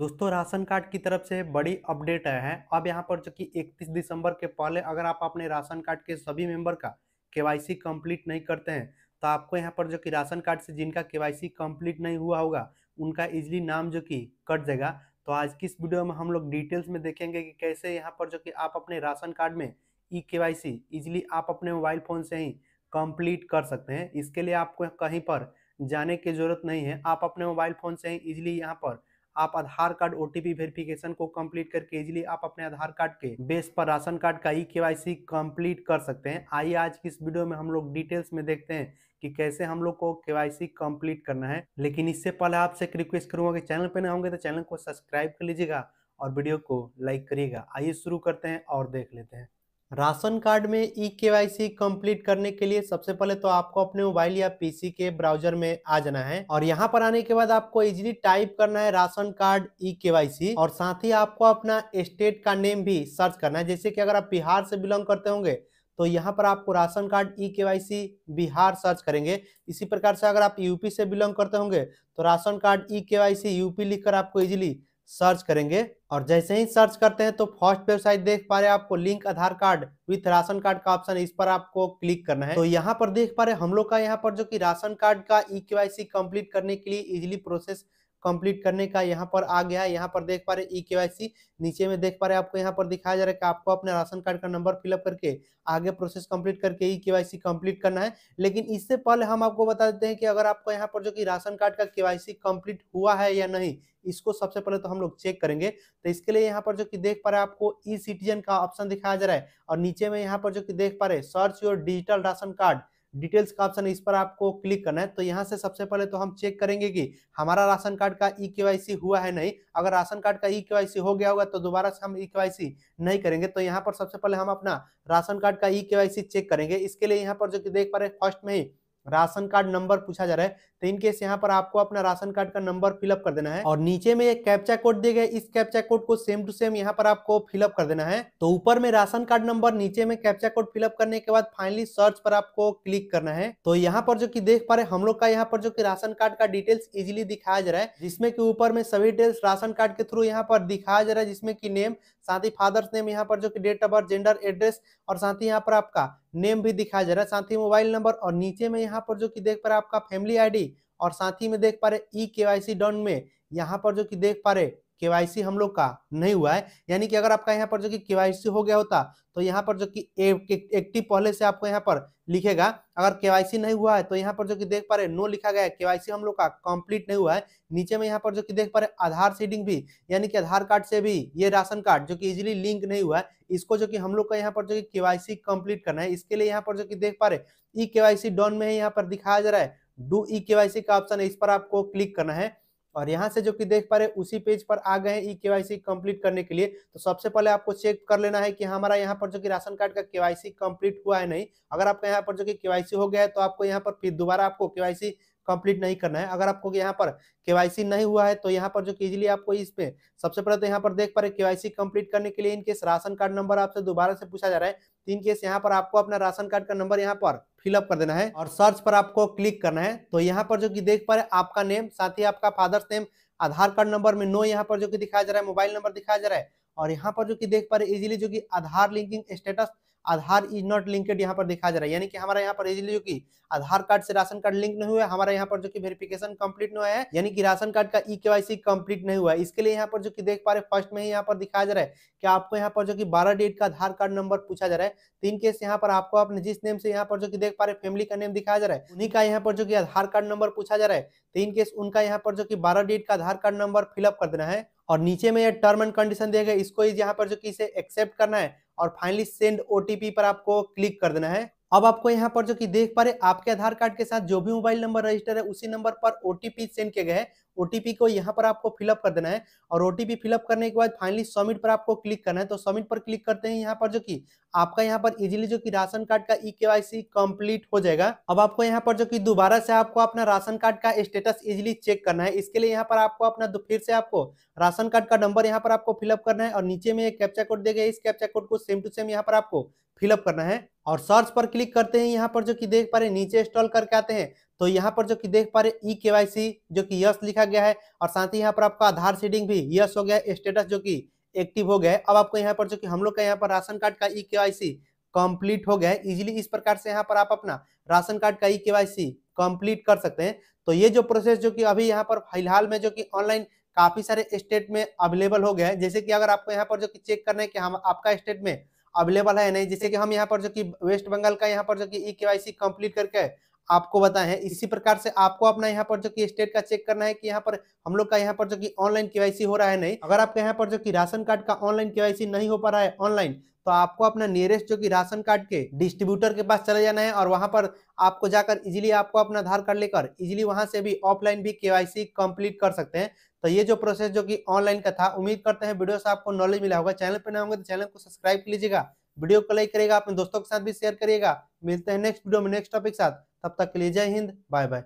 दोस्तों ration card की तरफ से बड़ी अपडेट है अब यहाँ पर जो कि 31 दिसंबर के पहले अगर आप अपने राशन कार्ड के सभी मेंबर का केवाईसी कंप्लीट नहीं करते हैं तो आपको यहाँ पर जो कि राशन कार्ड से जिनका केवाईसी कंप्लीट नहीं हुआ होगा उनका इजली नाम जो कि कट जाएगा तो आज की इस वीडियो में हम लोग डिटेल्स में देखेंगे कि कैसे यहाँ पर जो कि आप अपने राशन कार्ड में ई के इजिली आप अपने मोबाइल फ़ोन से ही कम्प्लीट कर सकते हैं इसके लिए आपको कहीं पर जाने की ज़रूरत नहीं है आप अपने मोबाइल फ़ोन से ही इजिली यहाँ पर आप आधार कार्ड ओटीपी वेरिफिकेशन को कंप्लीट करके इजिली आप अपने आधार कार्ड के बेस पर राशन कार्ड का ई के कंप्लीट कर सकते हैं आइए आज की इस वीडियो में हम लोग डिटेल्स में देखते हैं कि कैसे हम लोग को के कंप्लीट करना है लेकिन इससे पहले आपसे एक रिक्वेस्ट करूंगा कि चैनल पर ना होंगे तो चैनल को सब्सक्राइब कर लीजिएगा और वीडियो को लाइक करिएगा आइए शुरू करते हैं और देख लेते हैं राशन कार्ड में ई के कंप्लीट करने के लिए सबसे पहले तो आपको अपने मोबाइल या पीसी के ब्राउजर में आ जाना है और यहाँ पर आने के बाद आपको इजीली टाइप करना है राशन कार्ड ई के और साथ ही आपको अपना स्टेट का नेम भी सर्च करना है जैसे कि अगर आप बिहार से बिलोंग करते होंगे तो यहाँ पर आपको राशन कार्ड ई के बिहार सर्च करेंगे इसी प्रकार से अगर आप यूपी से बिलोंग करते होंगे तो राशन कार्ड ई के यूपी लिखकर आपको इजिली सर्च करेंगे और जैसे ही सर्च करते हैं तो फर्स्ट वेबसाइट देख पा रहे हैं आपको link Aadhaar card with ration card का ऑप्शन इस पर आपको क्लिक करना है तो यहाँ पर देख पा रहे हम लोग का यहाँ पर जो कि राशन कार्ड का ई के कंप्लीट करने के लिए इजिली प्रोसेस कंप्लीट करने का यहाँ पर आ गया है यहाँ पर देख पा रहे ई के e नीचे में देख पा रहे आपको यहाँ पर दिखाया जा रहा है कि आपको अपने राशन कार्ड का नंबर फिलअप करके आगे प्रोसेस कंप्लीट करके ई e के कंप्लीट करना है लेकिन इससे पहले हम आपको बता देते हैं कि अगर आपको यहाँ पर जो कि राशन कार्ड का के कंप्लीट हुआ है या नहीं इसको सबसे पहले तो हम लोग चेक करेंगे तो इसके लिए यहाँ पर जो कि देख पा रहे आपको ई e सिटीजन का ऑप्शन दिखाया जा रहा है और नीचे में यहाँ पर जो कि देख पा रहे search your digital ration card details का ऑप्शन इस पर आपको क्लिक करना है तो यहाँ से सबसे पहले तो हम चेक करेंगे कि हमारा राशन कार्ड का ई e के हुआ है नहीं अगर राशन कार्ड का ई e के हो गया होगा तो दोबारा से हम ई e के नहीं करेंगे तो यहाँ पर सबसे पहले हम अपना राशन कार्ड का ई के चेक करेंगे इसके लिए यहाँ पर जो कि देख पा रहे हैं फर्स्ट में ही राशन कार्ड नंबर पूछा जा रहा है तो इनकेस यहाँ पर आपको अपना राशन कार्ड का नंबर फिलअप कर देना है और नीचे में एक कैप्चा कोड दिया गए इस कैप्चा कोड को सेम टू सेम यहाँ पर आपको फिलअप कर देना है तो ऊपर में राशन कार्ड नंबर नीचे में कैप्चा कोड फिलअप करने के बाद फाइनली सर्च पर आपको क्लिक करना है तो यहाँ पर जो की देख पा रहे हम लोग का यहाँ पर जो की राशन कार्ड का डिटेल्स इजिली दिखाया जा रहा है जिसमें की ऊपर में सभी डिटेल्स राशन कार्ड के थ्रू यहाँ पर दिखाया जा रहा है जिसमें की नेम साथ ही फादर्स नेम यहाँ पर जो की date of birth gender address और साथ ही यहाँ पर आपका नेम भी दिखाया जा रहा है साथ ही मोबाइल नंबर और नीचे में यहाँ पर जो कि देख पा रहे आपका फैमिली आईडी और साथ ही में देख पा रहे ई सी डन में यहाँ पर जो कि देख पा रहे सी हम लोग का नहीं हुआ है यानी कि अगर आपका यहाँ पर जो कि केवाईसी हो गया होता तो यहाँ पर जो कि एक्टिव पहले से आपको यहाँ पर लिखेगा अगर सी नहीं हुआ है तो यहाँ पर जो कि देख पा रहे नो लिखा गया है सी हम लोग का कंप्लीट नहीं हुआ है नीचे में यहाँ पर जो कि देख पा रहे आधार सीडिंग भी यानी कि आधार कार्ड से भी ये राशन कार्ड जो कि इजिली लिंक नहीं हुआ है इसको जो कि हम लोग का यहाँ पर जो कि केवाईसी कंप्लीट करना है इसके लिए यहाँ पर जो कि देख पा रहे ई केवाईसी डॉन में यहाँ पर दिखाया जा रहा है डू ई के वाई सी का ऑप्शन है इस पर आपको क्लिक करना है और यहाँ से जो कि देख पा रहे उसी पेज पर आ गए ई केवाईसी कंप्लीट करने के लिए तो सबसे पहले आपको चेक कर लेना है कि हमारा यहाँ पर जो कि राशन कार्ड का केवाईसी कंप्लीट हुआ है नहीं अगर आपका यहाँ पर जो कि केवाईसी हो गया है तो आपको यहाँ पर फिर दोबारा आपको केवाईसी कंप्लीट नहीं करना है अगर आपको यहाँ पर केवाईसी नहीं हुआ है तो यहाँ पर जो कि इजिली आपको इसमें सबसे पहले तो यहाँ पर देख पा रहे केवाईसी कंप्लीट करने के लिए इनकेस राशन कार्ड नंबर आपसे दोबारा से पूछा जा रहा है तो इनकेस यहाँ पर आपको अपना राशन कार्ड का नंबर यहाँ पर फिलअप कर देना है और सर्च पर आपको क्लिक करना है तो यहाँ पर जो कि देख पा रहे आपका नेम साथ ही आपका father's name Aadhaar card number में नो यहाँ पर जो कि दिखाया जा रहा है मोबाइल नंबर दिखाया जा रहा है और यहाँ पर जो कि देख पा रहे इजिली जो कि Aadhaar linking status Aadhaar is not linked यहाँ पर दिखा जा रहा है यानी कि हमारा यहाँ पर इजिली जो कि आधार कार्ड से राशन कार्ड लिंक नहीं हुआ है हमारा यहाँ पर जो कि वेरिफिकेशन कंप्लीट नहीं है यानी कि राशन कार्ड का ई केवाईसी कंप्लीट नहीं हुआ है इसके लिए यहाँ पर जो कि देख पा रहे फर्स्ट में ही यहाँ पर दिखाया जा रहा है कि आपको यहाँ पर जो कि बारह डेट का आधार कार्ड नंबर पूछा जा रहा है तीन केस यहाँ पर आपको अपने जिस नेम से यहाँ पर जो की देख पा रहे फैमिली का नेम दिखाया जा रहा है उन्हीं का यहाँ पर जो की आधार कार्ड नंबर पूछा जा रहा है तीन केस उनका यहाँ पर जो की बारह डेट का आधार कार्ड नंबर फिलअप कर देना है और नीचे में यह टर्म एंड कंडीशन दिया गया इसको इस यहाँ पर जो कि इसे एक्सेप्ट करना है और फाइनली सेंड ओटीपी पर आपको क्लिक कर देना है अब आपको यहाँ पर जो कि देख पा रहे आपके आधार कार्ड के साथ जो भी मोबाइल नंबर रजिस्टर है उसी नंबर पर ओटीपी सेंड किया गया है ओटीपी को यहाँ पर आपको फिलअप कर देना है और ओटीपी फिलअप करने के बाद फाइनली सबमिट पर आपको क्लिक करना है तो सबमिट पर क्लिक करते हैं यहाँ पर जो कि आपका यहाँ पर इजीली जो कि राशन कार्ड का ई सी कंप्लीट हो जाएगा अब आपको यहाँ पर जो कि दोबारा से आपको अपना राशन कार्ड का स्टेटस इजीली चेक करना है इसके लिए यहाँ पर आपको अपना फिर से आपको राशन कार्ड का नंबर यहाँ पर आपको फिलअप करना है और नीचे में एक कैप्चा कोड गया इस कैप्चा कोड को सेम टू सेम यहाँ पर आपको फिलअप करना है और सर्च पर क्लिक करते हैं यहाँ पर जो कि देख पा रहे नीचे इंस्टॉल करके आते हैं तो यहाँ पर जो कि देख पा रहे ई के e जो कि यस लिखा गया है और साथ ही यहाँ पर आपका आधार सीडिंग भी यस हो गया स्टेटस जो कि एक्टिव हो गया है अब आपको यहाँ पर जो कि हम लोग का यहाँ पर राशन कार्ड का ई के कंप्लीट हो गया है इजिली इस प्रकार से यहाँ पर आप अपना राशन कार्ड का ई के कंप्लीट कर सकते हैं तो ये जो प्रोसेस जो कि अभी यहाँ पर फिलहाल में जो कि ऑनलाइन काफी सारे स्टेट में अवेलेबल हो गया है जैसे कि अगर आपको यहाँ पर जो कि चेक करना है कि हम आपका स्टेट में अवेलेबल है नहीं जैसे कि हम यहाँ पर जो कि वेस्ट बंगाल का यहाँ पर जो कि ई के कंप्लीट करके आपको बताए हैं इसी प्रकार से आपको अपना यहाँ पर जो कि स्टेट का चेक करना है कि यहाँ पर हम लोग का यहाँ पर जो कि ऑनलाइन केवाईसी हो रहा है नहीं अगर आपके यहाँ पर जो कि राशन कार्ड का ऑनलाइन केवाईसी नहीं हो पा रहा है ऑनलाइन तो आपको अपना नियरेस्ट जो कि राशन कार्ड के डिस्ट्रीब्यूटर के पास चले जाना है और वहां पर आपको जाकर इजिली आपको अपना आधार कार्ड लेकर इजिली वहां से भी ऑफलाइन भी केवाईसी कंप्लीट कर सकते हैं तो ये जो प्रोसेस जो कि ऑनलाइन का था उम्मीद करते हैं वीडियो से आपको नॉलेज मिला होगा चैनल पर ना होंगे तो चैनल को सब्सक्राइब कर लीजिएगा वीडियो को लाइक करेगा अपने दोस्तों के साथ भी शेयर करिएगा मिलते हैं नेक्स्ट वीडियो में नेक्स्ट टॉपिक के साथ तब तक के लिए जय हिंद बाय बाय